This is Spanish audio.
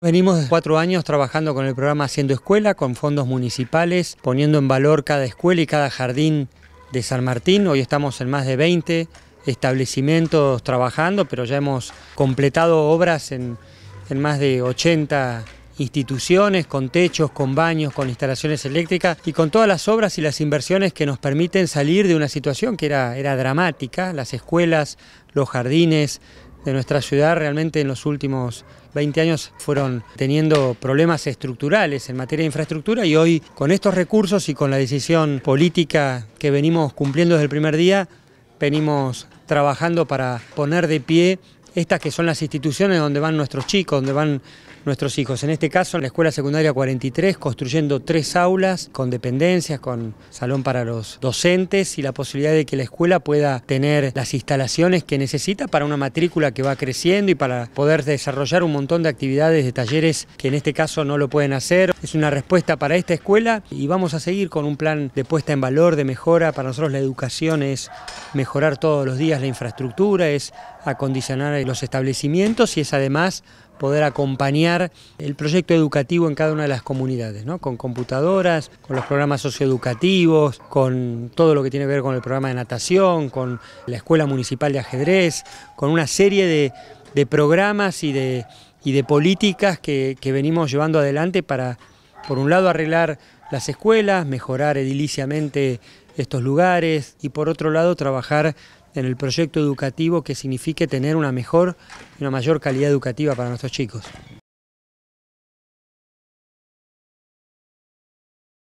Venimos cuatro años trabajando con el programa Haciendo Escuela, con fondos municipales, poniendo en valor cada escuela y cada jardín de San Martín. Hoy estamos en más de 20 establecimientos trabajando, pero ya hemos completado obras en, más de 80 instituciones, con techos, con baños, con instalaciones eléctricas y con todas las obras y las inversiones que nos permiten salir de una situación que era, era dramática, las escuelas, los jardines, de nuestra ciudad realmente en los últimos 20 años fueron teniendo problemas estructurales en materia de infraestructura y hoy con estos recursos y con la decisión política que venimos cumpliendo desde el primer día, venimos trabajando para poner de pie estas que son las instituciones donde van nuestros chicos, donde van nuestros hijos. En este caso, en la escuela secundaria 43, construyendo tres aulas con dependencias, con salón para los docentes y la posibilidad de que la escuela pueda tener las instalaciones que necesita para una matrícula que va creciendo y para poder desarrollar un montón de actividades, de talleres que en este caso no lo pueden hacer. Es una respuesta para esta escuela y vamos a seguir con un plan de puesta en valor, de mejora. Para nosotros la educación es mejorar todos los días la infraestructura, es acondicionar los establecimientos y es además poder acompañar el proyecto educativo en cada una de las comunidades, ¿no? con computadoras, con los programas socioeducativos, con todo lo que tiene que ver con el programa de natación, con la Escuela Municipal de Ajedrez, con una serie de, programas y de, de políticas que, que venimos llevando adelante para, por un lado, arreglar las escuelas, mejorar ediliciamente estos lugares y por otro lado trabajar en el proyecto educativo que signifique tener una mejor y una mayor calidad educativa para nuestros chicos.